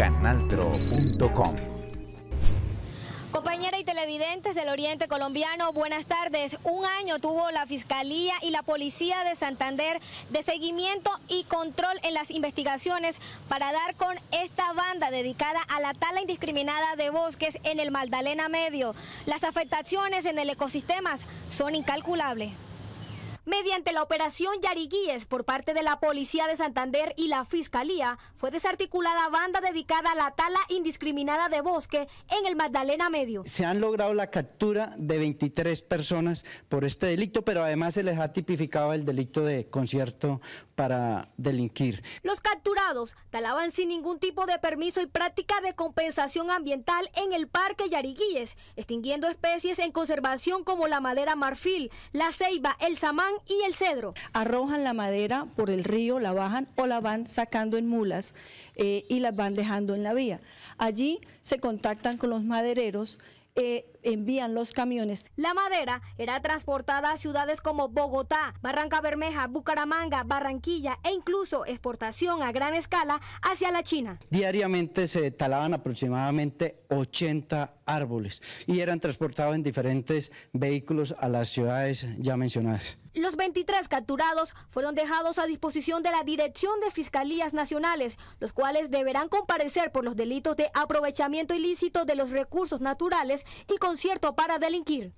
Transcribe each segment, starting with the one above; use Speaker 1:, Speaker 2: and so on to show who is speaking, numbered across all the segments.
Speaker 1: canaltro.com.
Speaker 2: Compañera y televidentes del Oriente Colombiano, buenas tardes. Un año tuvo la Fiscalía y la Policía de Santander de seguimiento y control en las investigaciones para dar con esta banda dedicada a la tala indiscriminada de bosques en el Magdalena Medio. Las afectaciones en el ecosistema son incalculables. Mediante la operación Yariguíes por parte de la Policía de Santander y la Fiscalía, fue desarticulada banda dedicada a la tala indiscriminada de bosque en el Magdalena Medio.
Speaker 1: Se han logrado la captura de 23 personas por este delito, pero además se les ha tipificado el delito de concierto para delinquir.
Speaker 2: Los talaban sin ningún tipo de permiso y práctica de compensación ambiental en el Parque Yariguíes, extinguiendo especies en conservación como la madera marfil, la ceiba, el samán y el cedro. Arrojan la madera por el río, la bajan o la van sacando en mulas eh, y las van dejando en la vía. Allí se contactan con los madereros eh, envían los camiones. La madera era transportada a ciudades como Bogotá, Barranca Bermeja, Bucaramanga, Barranquilla e incluso exportación a gran escala hacia la China.
Speaker 1: Diariamente se talaban aproximadamente 80 árboles y eran transportados en diferentes vehículos a las ciudades ya mencionadas.
Speaker 2: Los 23 capturados fueron dejados a disposición de la Dirección de Fiscalías Nacionales, los cuales deberán comparecer por los delitos de aprovechamiento ilícito de los recursos naturales y concierto para delinquir.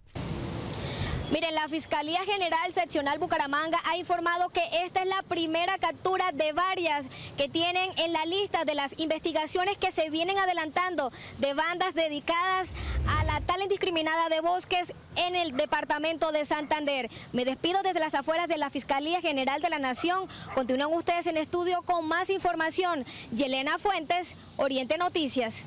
Speaker 2: Miren, la Fiscalía General Seccional Bucaramanga ha informado que esta es la primera captura de varias que tienen en la lista de las investigaciones que se vienen adelantando de bandas dedicadas a la tal indiscriminada de bosques en el departamento de Santander. Me despido desde las afueras de la Fiscalía General de la Nación. Continúan ustedes en estudio con más información. Yelena Fuentes, Oriente Noticias.